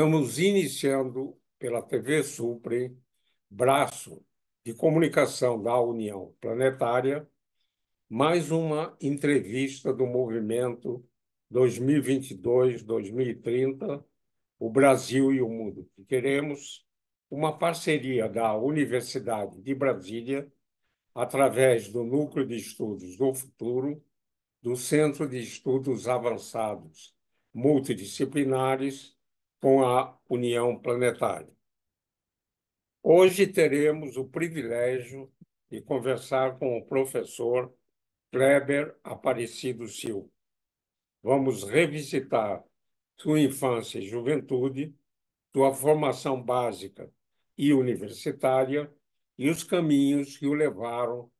Estamos iniciando pela TV Supre, braço de comunicação da União Planetária, mais uma entrevista do movimento 2022-2030, o Brasil e o Mundo que Queremos, uma parceria da Universidade de Brasília, através do Núcleo de Estudos do Futuro, do Centro de Estudos Avançados Multidisciplinares com a União Planetária. Hoje teremos o privilégio de conversar com o professor Kleber Aparecido Silva. Vamos revisitar sua infância e juventude, sua formação básica e universitária e os caminhos que o levaram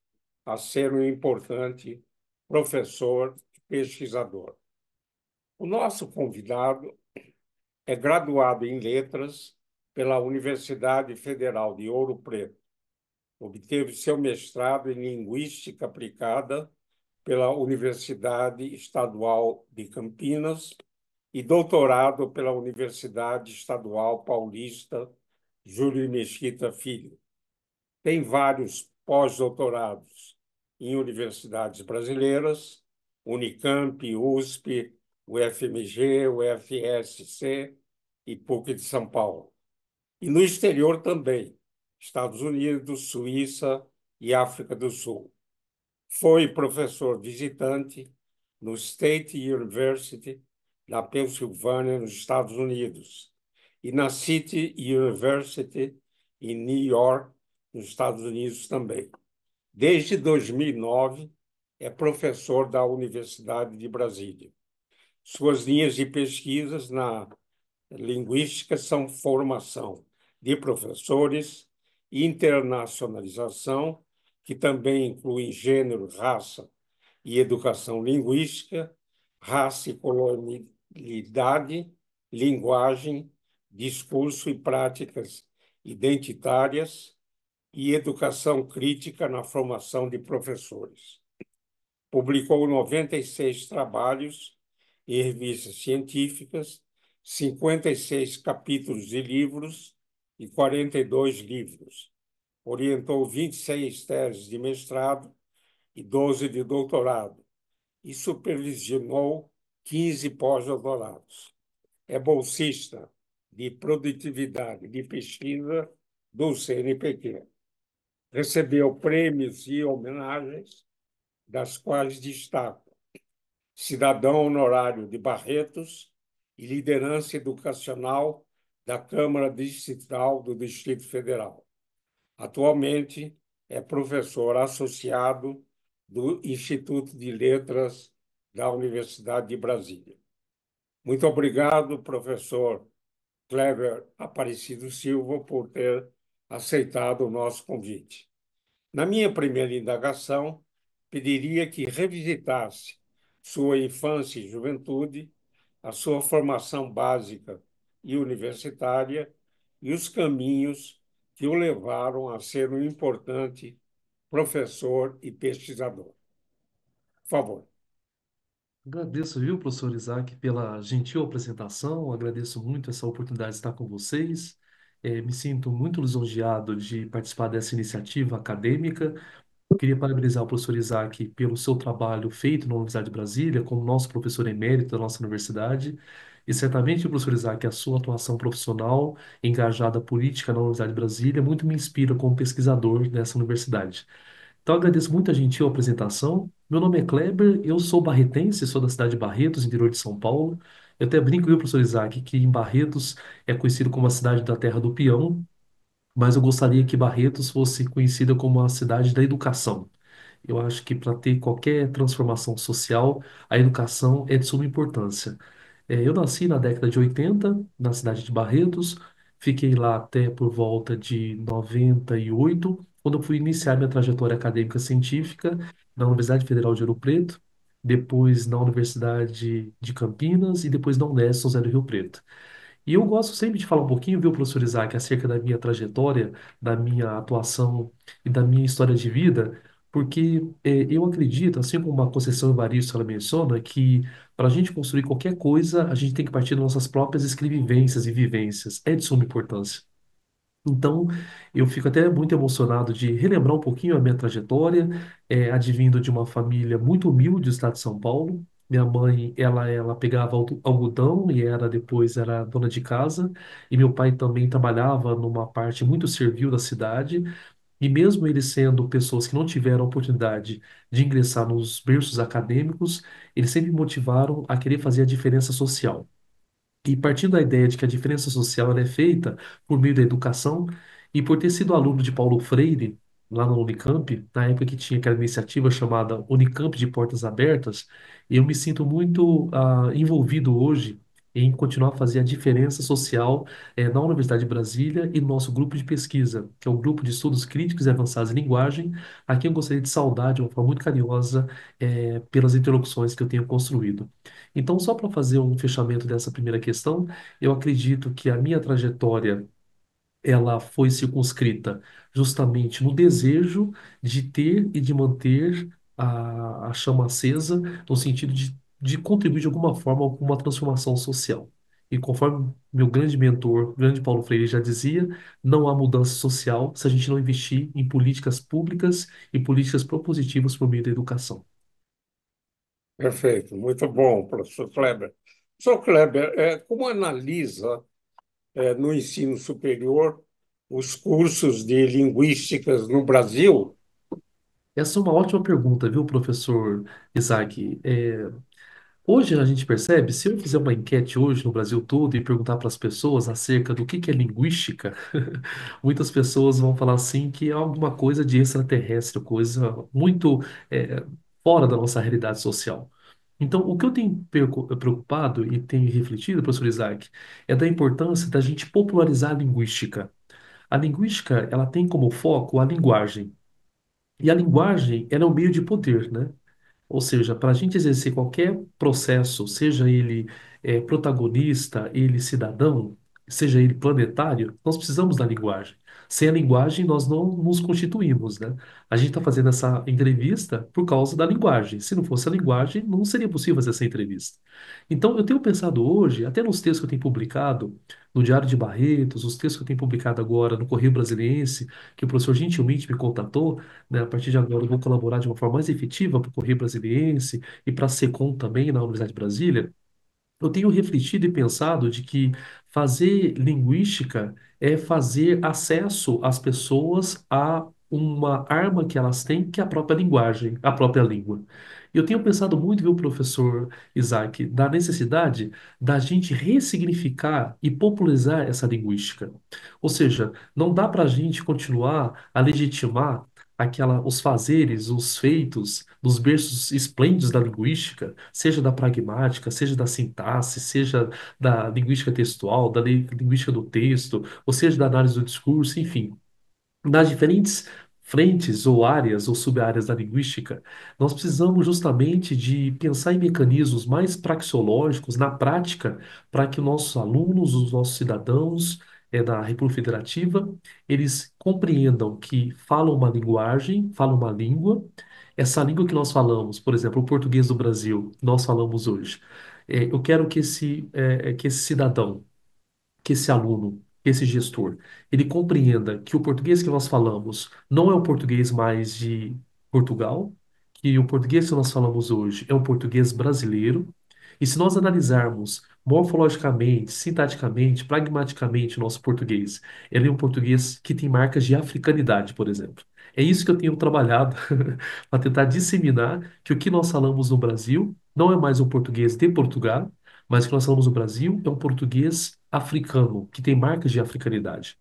a ser um importante professor e pesquisador. O nosso convidado é graduado em Letras pela Universidade Federal de Ouro Preto. Obteve seu mestrado em Linguística Aplicada pela Universidade Estadual de Campinas e doutorado pela Universidade Estadual Paulista Júlio Mesquita Filho. Tem vários pós-doutorados em universidades brasileiras, Unicamp, USP, o FMG, o FSC e PUC de São Paulo. E no exterior também, Estados Unidos, Suíça e África do Sul. Foi professor visitante no State University da Pensilvânia, nos Estados Unidos, e na City University em New York, nos Estados Unidos também. Desde 2009, é professor da Universidade de Brasília. Suas linhas de pesquisas na linguística são formação de professores, internacionalização, que também inclui gênero, raça e educação linguística, raça e colonialidade, linguagem, discurso e práticas identitárias e educação crítica na formação de professores. Publicou 96 trabalhos e revistas científicas, 56 capítulos de livros e 42 livros. Orientou 26 teses de mestrado e 12 de doutorado e supervisionou 15 pós-doutorados. É bolsista de produtividade de pesquisa do CNPq. Recebeu prêmios e homenagens, das quais destaco cidadão honorário de Barretos e liderança educacional da Câmara Distrital do Distrito Federal. Atualmente é professor associado do Instituto de Letras da Universidade de Brasília. Muito obrigado, professor Kleber Aparecido Silva, por ter aceitado o nosso convite. Na minha primeira indagação, pediria que revisitasse sua infância e juventude, a sua formação básica e universitária e os caminhos que o levaram a ser um importante professor e pesquisador. Por favor. Agradeço, viu, professor Isaac, pela gentil apresentação. Agradeço muito essa oportunidade de estar com vocês. É, me sinto muito lisonjeado de participar dessa iniciativa acadêmica, eu queria parabenizar o professor Isaac pelo seu trabalho feito na Universidade de Brasília, como nosso professor emérito da nossa universidade, e certamente, professor Isaac, a sua atuação profissional, engajada política na Universidade de Brasília, muito me inspira como pesquisador dessa universidade. Então, agradeço muito a gentil apresentação. Meu nome é Kleber, eu sou barretense, sou da cidade de Barretos, interior de São Paulo. Eu até brinco, viu, professor Isaac, que em Barretos é conhecido como a cidade da terra do peão, mas eu gostaria que Barretos fosse conhecida como a cidade da educação. Eu acho que para ter qualquer transformação social, a educação é de suma importância. É, eu nasci na década de 80, na cidade de Barretos, fiquei lá até por volta de 98, quando eu fui iniciar minha trajetória acadêmica científica na Universidade Federal de Ouro Preto, depois na Universidade de Campinas e depois na Unesp São José do Rio Preto. E eu gosto sempre de falar um pouquinho, viu, professor Isaac, acerca da minha trajetória, da minha atuação e da minha história de vida, porque eh, eu acredito, assim como a Conceição Evaristo ela menciona, que para a gente construir qualquer coisa, a gente tem que partir das nossas próprias escrevivências e vivências. É de suma importância. Então, eu fico até muito emocionado de relembrar um pouquinho a minha trajetória, eh, advindo de uma família muito humilde do estado de São Paulo, minha mãe, ela, ela pegava algodão e era depois era dona de casa. E meu pai também trabalhava numa parte muito servil da cidade. E mesmo eles sendo pessoas que não tiveram a oportunidade de ingressar nos berços acadêmicos, eles sempre me motivaram a querer fazer a diferença social. E partindo da ideia de que a diferença social ela é feita por meio da educação, e por ter sido aluno de Paulo Freire, lá no Unicamp, na época que tinha aquela iniciativa chamada Unicamp de Portas Abertas, eu me sinto muito ah, envolvido hoje em continuar a fazer a diferença social eh, na Universidade de Brasília e no nosso grupo de pesquisa, que é o Grupo de Estudos Críticos e Avançados em Linguagem. Aqui eu gostaria de saudar de uma forma muito carinhosa eh, pelas interlocuções que eu tenho construído. Então, só para fazer um fechamento dessa primeira questão, eu acredito que a minha trajetória ela foi circunscrita justamente no desejo de ter e de manter a, a chama acesa, no sentido de, de contribuir de alguma forma com uma transformação social. E conforme meu grande mentor, grande Paulo Freire, já dizia, não há mudança social se a gente não investir em políticas públicas e políticas propositivas por meio da educação. Perfeito, muito bom, professor Kleber. Professor Kleber, é, como analisa é, no ensino superior os cursos de linguísticas no Brasil? Essa é uma ótima pergunta, viu, professor Isaac? É, hoje a gente percebe, se eu fizer uma enquete hoje no Brasil todo e perguntar para as pessoas acerca do que, que é linguística, muitas pessoas vão falar assim que é alguma coisa de extraterrestre, coisa muito é, fora da nossa realidade social. Então, o que eu tenho eh, preocupado e tenho refletido, professor Isaac, é da importância da gente popularizar a linguística. A linguística, ela tem como foco a linguagem. E a linguagem, ela é um meio de poder, né? Ou seja, para a gente exercer qualquer processo, seja ele eh, protagonista, ele cidadão, seja ele planetário, nós precisamos da linguagem. Sem a linguagem, nós não nos constituímos, né? A gente está fazendo essa entrevista por causa da linguagem. Se não fosse a linguagem, não seria possível fazer essa entrevista. Então, eu tenho pensado hoje, até nos textos que eu tenho publicado no Diário de Barretos, os textos que eu tenho publicado agora no Correio Brasiliense, que o professor gentilmente me contatou, né? A partir de agora eu vou colaborar de uma forma mais efetiva para o Correio Brasiliense e para a SECOM também, na Universidade de Brasília. Eu tenho refletido e pensado de que fazer linguística é fazer acesso às pessoas a uma arma que elas têm, que é a própria linguagem, a própria língua. E Eu tenho pensado muito, viu, professor Isaac, da necessidade da gente ressignificar e popularizar essa linguística. Ou seja, não dá para a gente continuar a legitimar aquela, os fazeres, os feitos, dos berços esplêndidos da linguística, seja da pragmática, seja da sintaxe, seja da linguística textual, da li- linguística do texto, ou seja da análise do discurso, enfim, nas diferentes frentes ou áreas ou sub-áreas da linguística, nós precisamos justamente de pensar em mecanismos mais praxeológicos na prática para que nossos alunos, os nossos cidadãos, é, da República Federativa, eles compreendam que falam uma linguagem, falam uma língua, essa língua que nós falamos, por exemplo, o português do Brasil, nós falamos hoje. É, eu quero que esse, é, é que esse cidadão, que esse aluno, que esse gestor, ele compreenda que o português que nós falamos não é o português mais de Portugal, que o português que nós falamos hoje é um português brasileiro, e se nós analisarmos morfologicamente, sintaticamente, pragmaticamente o nosso português, ele é um português que tem marcas de africanidade, por exemplo. É isso que eu tenho trabalhado para tentar disseminar que o que nós falamos no Brasil não é mais um português de Portugal, mas o que nós falamos no Brasil é um português africano, que tem marcas de africanidade.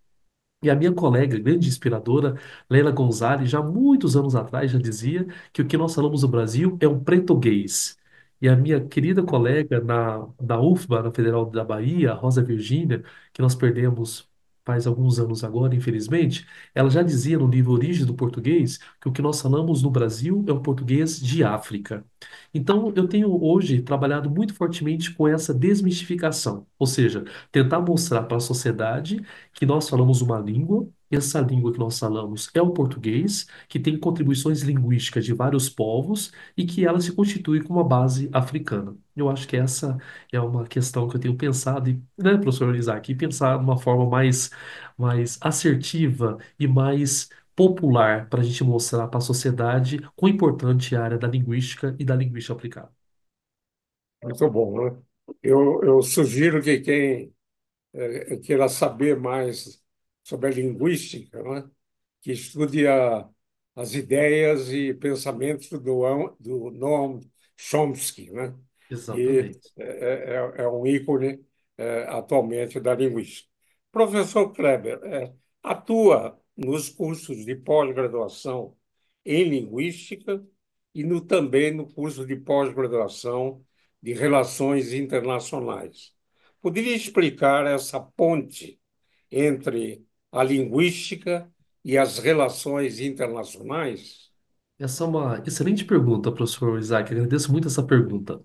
E a minha colega, grande inspiradora, Leila Gonzalez, já muitos anos atrás já dizia que o que nós falamos no Brasil é um pretoguês, e a minha querida colega na, da UFBA, na Federal da Bahia, Rosa Virgínia, que nós perdemos faz alguns anos agora, infelizmente, ela já dizia no livro Origem do Português que o que nós falamos no Brasil é o português de África. Então, eu tenho hoje trabalhado muito fortemente com essa desmistificação, ou seja, tentar mostrar para a sociedade que nós falamos uma língua, essa língua que nós falamos é o português, que tem contribuições linguísticas de vários povos e que ela se constitui com uma base africana. Eu acho que essa é uma questão que eu tenho pensado, e, né, professor Isaac, e pensar de uma forma mais, mais assertiva e mais popular para a gente mostrar para a sociedade quão importante é a área da linguística e da linguística aplicada. Muito bom, né? Eu, eu sugiro que quem é, queira saber mais sobre a linguística, né? que estude a, as ideias e pensamentos do, do Noam Chomsky. Né? Exatamente. é, é, é um ícone é, atualmente da linguística. Professor Kleber, é, atua nos cursos de pós-graduação em linguística e no, também no curso de pós-graduação de relações internacionais. Poderia explicar essa ponte entre a linguística e as relações internacionais? Essa é uma excelente pergunta, professor Isaac. Agradeço muito essa pergunta.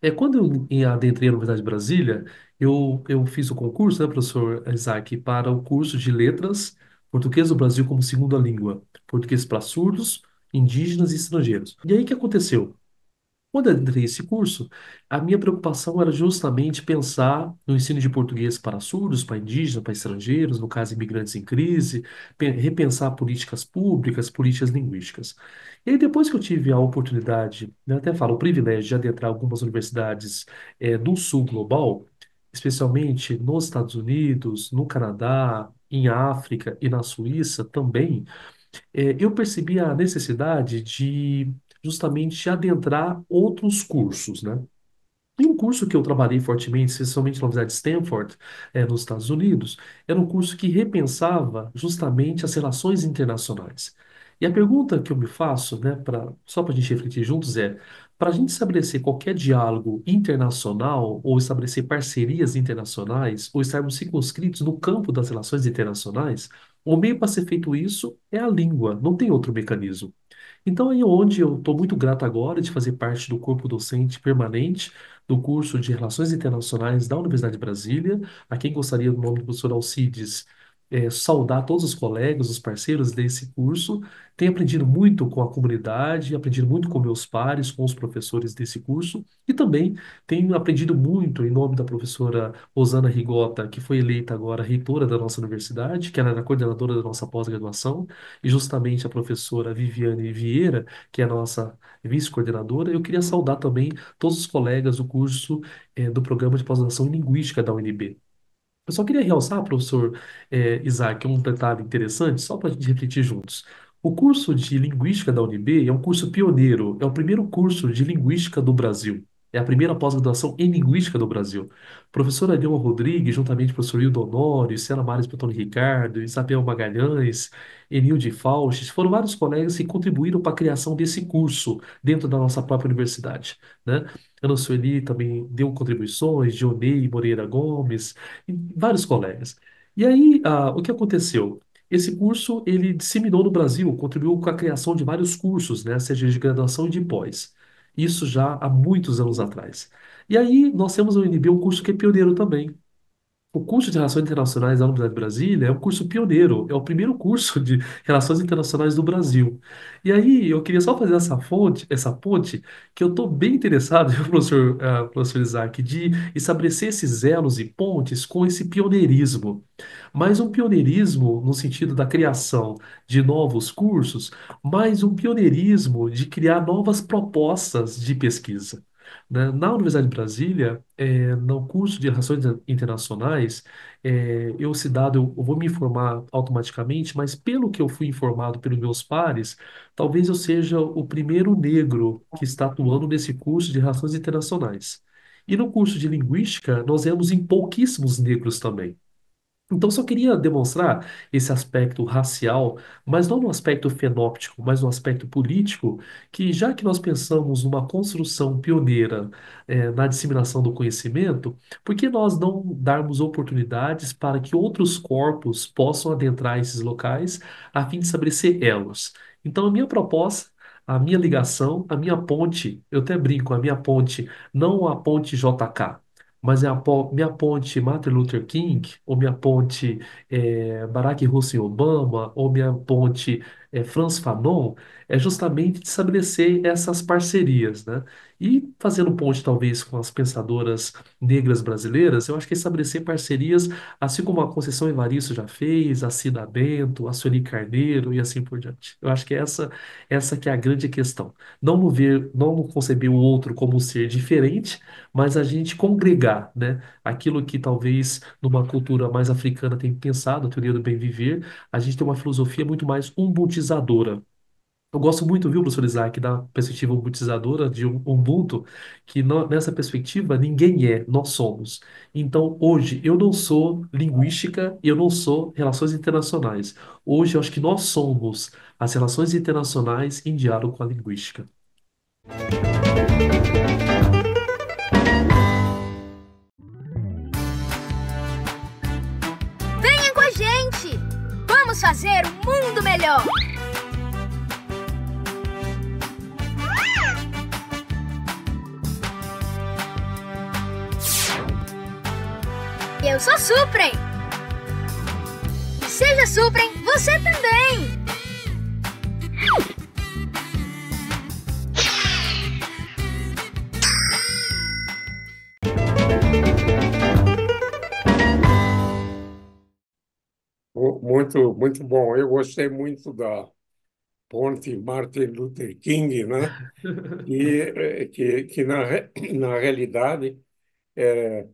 É, quando eu adentrei na Universidade de Brasília, eu, eu fiz o concurso, né, professor Isaac, para o curso de Letras, Português do Brasil como Segunda Língua, Português para Surdos, Indígenas e Estrangeiros. E aí o que aconteceu? Quando eu entrei nesse curso, a minha preocupação era justamente pensar no ensino de português para surdos, para indígenas, para estrangeiros, no caso, imigrantes em crise, repensar políticas públicas, políticas linguísticas. E aí, depois que eu tive a oportunidade, né, até falo, o privilégio de adentrar algumas universidades é, do sul global, especialmente nos Estados Unidos, no Canadá, em África e na Suíça também, é, eu percebi a necessidade de justamente adentrar outros cursos, né? E um curso que eu trabalhei fortemente, especialmente na Universidade de Stanford, é, nos Estados Unidos, era um curso que repensava justamente as relações internacionais. E a pergunta que eu me faço, né, pra, só para a gente refletir juntos, é: para a gente estabelecer qualquer diálogo internacional, ou estabelecer parcerias internacionais, ou estarmos circunscritos no campo das relações internacionais, o meio para ser feito isso é a língua, não tem outro mecanismo. Então, aí onde eu estou muito grato agora de fazer parte do corpo docente permanente do curso de Relações Internacionais da Universidade de Brasília, a quem gostaria do nome do professor Alcides é, saudar todos os colegas, os parceiros desse curso. Tenho aprendido muito com a comunidade, aprendido muito com meus pares, com os professores desse curso, e também tenho aprendido muito em nome da professora Rosana Rigota, que foi eleita agora reitora da nossa universidade, que ela era coordenadora da nossa pós-graduação, e justamente a professora Viviane Vieira, que é a nossa vice-coordenadora. Eu queria saudar também todos os colegas do curso, é, do programa de pós-graduação em Linguística da UNB. Eu só queria realçar, professor eh, Isaac, um detalhe interessante, só para a gente refletir juntos. O curso de Linguística da UNB é um curso pioneiro, é o primeiro curso de Linguística do Brasil. É a primeira pós-graduação em Linguística do Brasil. Professora Dilma Rodrigues, juntamente com o professor Hildo Honório, Sena Maris Bertone Ricardo, Isabel Magalhães, Enilde Faustes, foram vários colegas que contribuíram para a criação desse curso dentro da nossa própria universidade, né? Ana Sueli também deu contribuições, Dionei Moreira Gomes, e vários colegas. E aí, ah, o que aconteceu? Esse curso, ele disseminou no Brasil, contribuiu com a criação de vários cursos, né, seja de graduação e de pós. Isso já há muitos anos atrás. E aí, nós temos o UNB um curso que é pioneiro também, o curso de Relações Internacionais da Universidade de Brasília é um curso pioneiro, é o primeiro curso de Relações Internacionais do Brasil. E aí, eu queria só fazer essa fonte, essa ponte, que eu estou bem interessado, professor, ah, professor Isaac, de estabelecer esses elos e pontes com esse pioneirismo. mais um pioneirismo no sentido da criação de novos cursos, mais um pioneirismo de criar novas propostas de pesquisa. Né? Na Universidade de Brasília, eh, no curso de Relações Internacionais, eh, eu, cidade, eu vou me informar automaticamente, mas pelo que eu fui informado pelos meus pares, talvez eu seja o primeiro negro que está atuando nesse curso de Relações Internacionais. E no curso de Linguística, nós vemos em pouquíssimos negros também. Então, só queria demonstrar esse aspecto racial, mas não no aspecto fenóptico, mas no aspecto político, que já que nós pensamos numa construção pioneira, eh, na disseminação do conhecimento, por que nós não darmos oportunidades para que outros corpos possam adentrar esses locais a fim de estabelecer elos? Então, a minha proposta a minha ligação, a minha ponte, eu até brinco, a minha ponte, não a ponte JK, mas é a me aponte Martin Luther King, ou me aponte eh, Barack Hussein Obama, ou me aponte é, Franz Fanon é justamente de estabelecer essas parcerias, né? E fazendo ponte talvez com as pensadoras negras brasileiras, eu acho que é estabelecer parcerias, assim como a Conceição Evaristo já fez, a Cida Bento, a Sueli Carneiro e assim por diante. Eu acho que essa essa que é a grande questão. Não no ver, não no conceber o outro como um ser diferente, mas a gente congregar, né? Aquilo que talvez numa cultura mais africana tem pensado, a teoria do bem viver, a gente tem uma filosofia muito mais umbundista umbutizadora. Eu gosto muito, viu, professor Isaac, da perspectiva umbutizadora de Ubuntu, que no, nessa perspectiva ninguém é, nós somos. Então, hoje, eu não sou linguística e eu não sou relações internacionais. Hoje, eu acho que nós somos as relações internacionais em diálogo com a linguística. Venha com a gente! Vamos fazer um mundo melhor! Eu sou Suprem! seja Suprem você também! Muito, muito bom. Eu gostei muito da ponte Martin Luther King, né? E, eh, que, que na, na realidade é,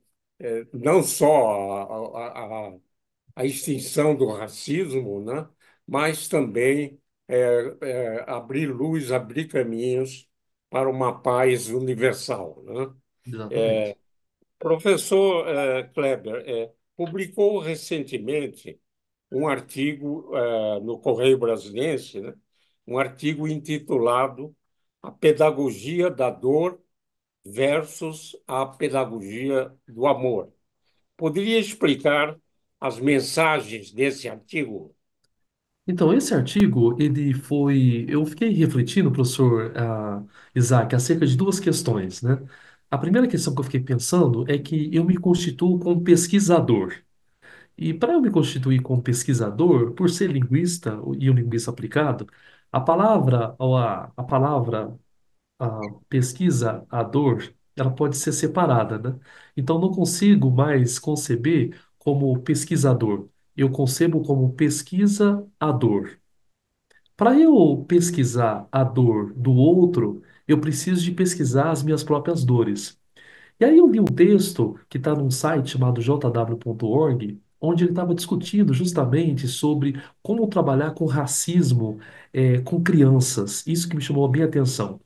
é, não só a, a, a, extinção do racismo, né? mas também é, é abrir luz, abrir caminhos para uma paz universal. Né? É, professor Kleber publicou recentemente um artigo no Correio Brasilense, né? um artigo intitulado A Pedagogia da Dor versus a pedagogia do amor. Poderia explicar as mensagens desse artigo? Então, esse artigo, ele foi. Eu fiquei refletindo, professor ah, Isaac, acerca de duas questões, né? A primeira questão que eu fiquei pensando é que eu me constituo como pesquisador. E para eu me constituir como pesquisador, por ser linguista e um linguista aplicado, a palavra, ou a, a palavra a pesquisa, a dor, ela pode ser separada, né? Então, não consigo mais conceber como pesquisador. Eu concebo como pesquisa a dor. Para eu pesquisar a dor do outro, eu preciso de pesquisar as minhas próprias dores. E aí eu li um texto que está num site chamado jw.org, onde ele estava discutindo justamente sobre como trabalhar com racismo é, com crianças. Isso que me chamou a minha atenção.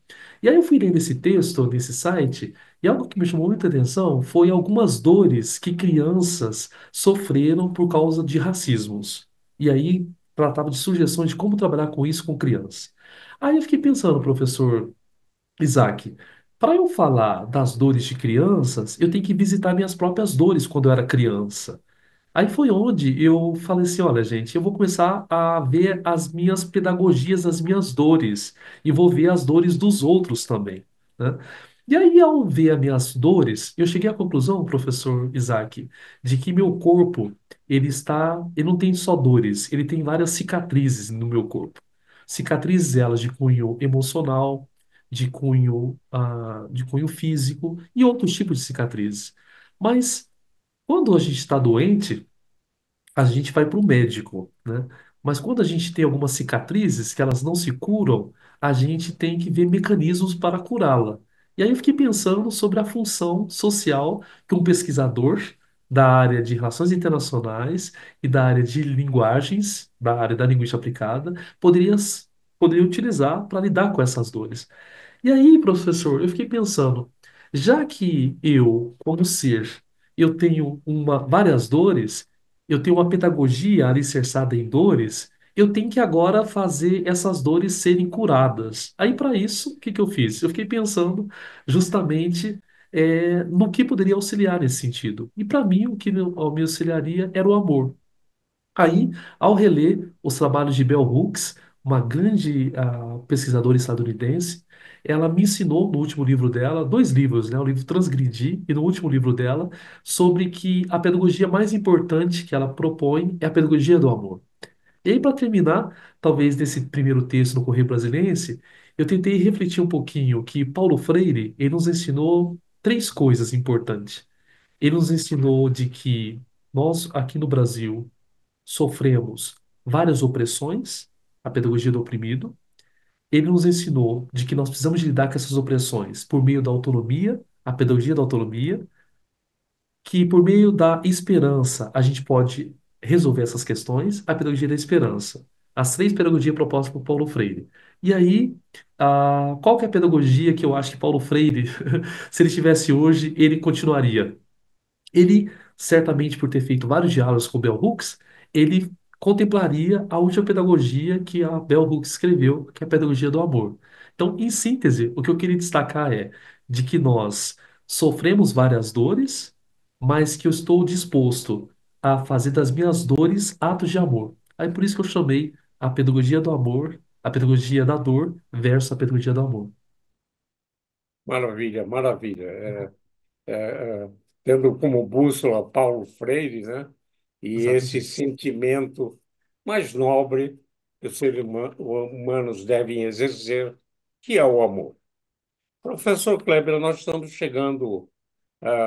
E aí eu fui lendo esse texto nesse site, e algo que me chamou muita atenção foi algumas dores que crianças sofreram por causa de racismos. E aí tratava de sugestões de como trabalhar com isso com criança. Aí eu fiquei pensando, professor Isaac, para eu falar das dores de crianças, eu tenho que visitar minhas próprias dores quando eu era criança. Aí foi onde eu falei assim: olha, gente, eu vou começar a ver as minhas pedagogias, as minhas dores, e vou ver as dores dos outros também, né? E aí, ao ver as minhas dores, eu cheguei à conclusão, professor Isaac, de que meu corpo, ele está, ele não tem só dores, ele tem várias cicatrizes no meu corpo. Cicatrizes elas de cunho emocional, de cunho, ah, de cunho físico e outros tipos de cicatrizes. Mas quando a gente está doente, a gente vai para o médico, né? Mas quando a gente tem algumas cicatrizes que elas não se curam, a gente tem que ver mecanismos para curá-la. E aí eu fiquei pensando sobre a função social que um pesquisador da área de relações internacionais e da área de linguagens, da área da linguística aplicada, poderia, poderia utilizar para lidar com essas dores. E aí, professor, eu fiquei pensando, já que eu, como ser, eu tenho uma, várias dores, eu tenho uma pedagogia alicerçada em dores, eu tenho que agora fazer essas dores serem curadas. Aí, para isso, o que, que eu fiz? Eu fiquei pensando justamente é, no que poderia auxiliar nesse sentido. E para mim, o que me, me auxiliaria era o amor. Aí, ao reler os trabalhos de Bell Hooks, uma grande uh, pesquisadora estadunidense, ela me ensinou no último livro dela, dois livros, né? O livro Transgredir e no último livro dela, sobre que a pedagogia mais importante que ela propõe é a pedagogia do amor. E aí, para terminar, talvez nesse primeiro texto no Correio Brasiliense, eu tentei refletir um pouquinho que Paulo Freire, ele nos ensinou três coisas importantes. Ele nos ensinou de que nós, aqui no Brasil, sofremos várias opressões, a pedagogia do oprimido, ele nos ensinou de que nós precisamos lidar com essas opressões por meio da autonomia, a pedagogia da autonomia, que por meio da esperança a gente pode resolver essas questões, a pedagogia da esperança. As três pedagogias propostas por Paulo Freire. E aí, a, qual que é a pedagogia que eu acho que Paulo Freire, se ele estivesse hoje, ele continuaria? Ele, certamente por ter feito vários diálogos com o Bell Hooks, ele contemplaria a última pedagogia que a Bell Hooks escreveu, que é a pedagogia do amor. Então, em síntese, o que eu queria destacar é de que nós sofremos várias dores, mas que eu estou disposto a fazer das minhas dores atos de amor. Aí por isso que eu chamei a pedagogia do amor, a pedagogia da dor versus a pedagogia do amor. Maravilha, maravilha. É, é, é, tendo como bússola Paulo Freire, né? E esse sentimento mais nobre que os seres humanos devem exercer, que é o amor. Professor Kleber, nós estamos chegando uh,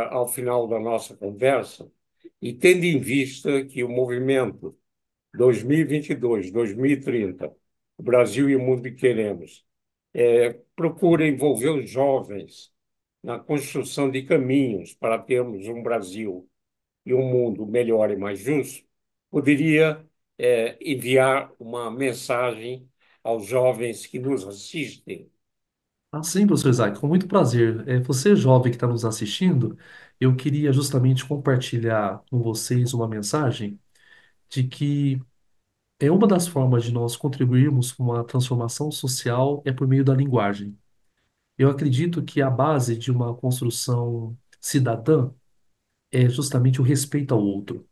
ao final da nossa conversa e tendo em vista que o movimento 2022-2030, Brasil e o Mundo que Queremos, é, procura envolver os jovens na construção de caminhos para termos um Brasil e um mundo melhor e mais justo, poderia é, enviar uma mensagem aos jovens que nos assistem? Ah, tá sim, professor Isaac, com muito prazer. É, você, jovem que está nos assistindo, eu queria justamente compartilhar com vocês uma mensagem de que é uma das formas de nós contribuirmos com a transformação social é por meio da linguagem. Eu acredito que a base de uma construção cidadã é justamente o respeito ao outro.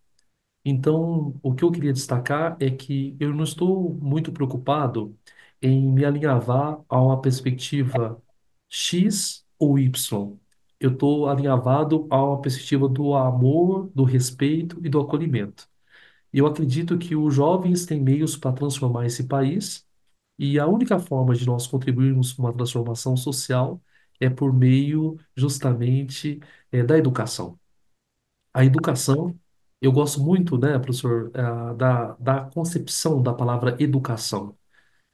Então, o que eu queria destacar é que eu não estou muito preocupado em me alinhavar a uma perspectiva X ou Y. Eu estou alinhavado a uma perspectiva do amor, do respeito e do acolhimento. eu acredito que os jovens têm meios para transformar esse país, e a única forma de nós contribuirmos para uma transformação social é por meio, justamente, eh, da educação. A educação, eu gosto muito, né, professor, eh, da, da concepção da palavra educação.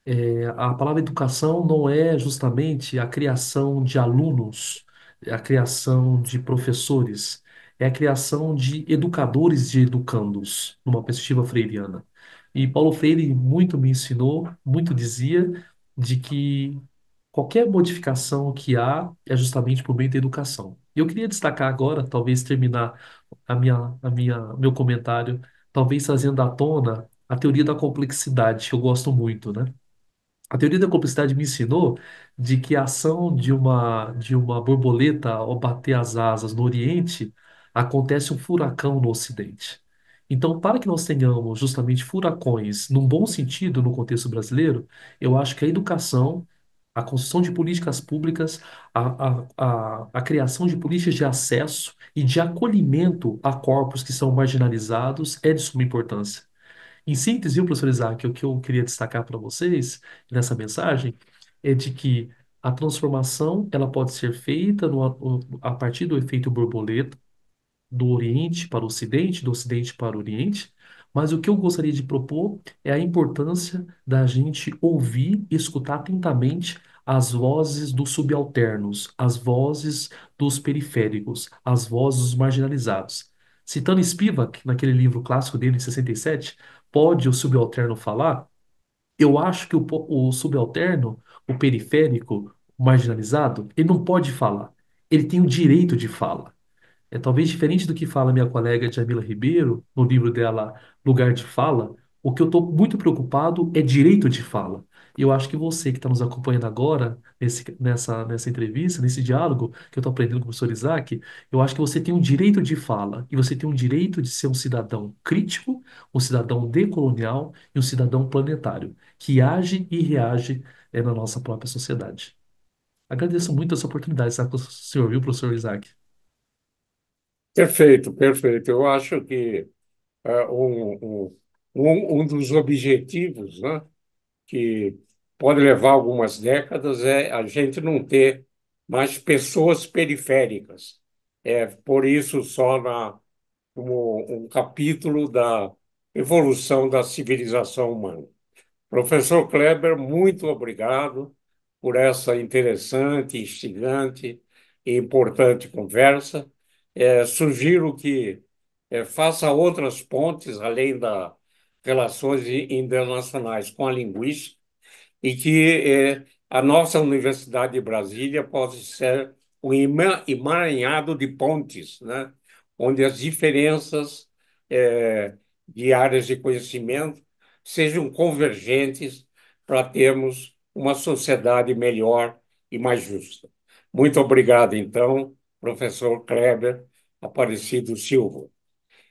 Eh, a palavra educação não é justamente a criação de alunos, é a criação de professores, é a criação de educadores de educandos, numa perspectiva freiriana. E Paulo Freire muito me ensinou, muito dizia, de que qualquer modificação que há é justamente por meio da educação. Eu queria destacar agora, talvez terminar a minha, a minha, meu comentário, talvez trazendo à tona a teoria da complexidade, que eu gosto muito, né? A teoria da complexidade me ensinou de que a ação de uma, de uma borboleta ao bater as asas no Oriente acontece um furacão no Ocidente. Então, para que nós tenhamos justamente furacões num bom sentido no contexto brasileiro, eu acho que a educação a construção de políticas públicas, a, a, a, a criação de políticas de acesso e de acolhimento a corpos que são marginalizados é de suma importância. Em síntese, viu, professor Isaac, o que eu queria destacar para vocês nessa mensagem é de que a transformação ela pode ser feita no, a partir do efeito borboleta do Oriente para o Ocidente, do Ocidente para o Oriente, mas o que eu gostaria de propor é a importância da gente ouvir e escutar atentamente as vozes dos subalternos, as vozes dos periféricos, as vozes dos marginalizados. Citando Spivak, naquele livro clássico dele, em 67, Pode o Subalterno Falar? Eu acho que o, o subalterno, o periférico, o marginalizado, ele não pode falar. Ele tem o direito de falar. É talvez diferente do que fala minha colega Jamila Ribeiro, no livro dela Lugar de Fala, o que eu estou muito preocupado é direito de fala. E eu acho que você que está nos acompanhando agora, nesse, nessa, nessa entrevista, nesse diálogo que eu estou aprendendo com o professor Isaac, eu acho que você tem um direito de fala e você tem um direito de ser um cidadão crítico, um cidadão decolonial e um cidadão planetário, que age e reage é, na nossa própria sociedade. Agradeço muito essa oportunidade de estar com o senhor, viu, professor Isaac? Perfeito, perfeito. Eu acho que é, um, um, um dos objetivos né, que pode levar algumas décadas é a gente não ter mais pessoas periféricas. É por isso só na, um, um capítulo da evolução da civilização humana. Professor Kleber, muito obrigado por essa interessante, instigante e importante conversa. É, sugiro que é, faça outras pontes, além das relações internacionais com a linguística, e que é, a nossa Universidade de Brasília possa ser um emaranhado de pontes, né? onde as diferenças é, de áreas de conhecimento sejam convergentes para termos uma sociedade melhor e mais justa. Muito obrigado, então professor Kleber Aparecido Silva.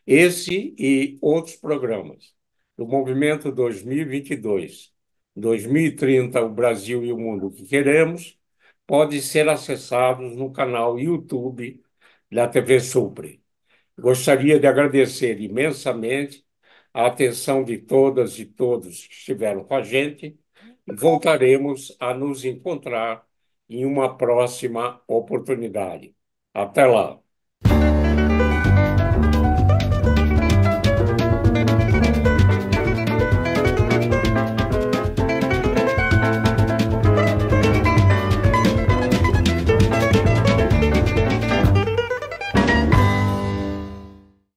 Esse e outros programas do Movimento 2022, 2030, o Brasil e o Mundo que Queremos, podem ser acessados no canal YouTube da TV Supre. Gostaria de agradecer imensamente a atenção de todas e todos que estiveram com a gente e voltaremos a nos encontrar em uma próxima oportunidade. Até lá.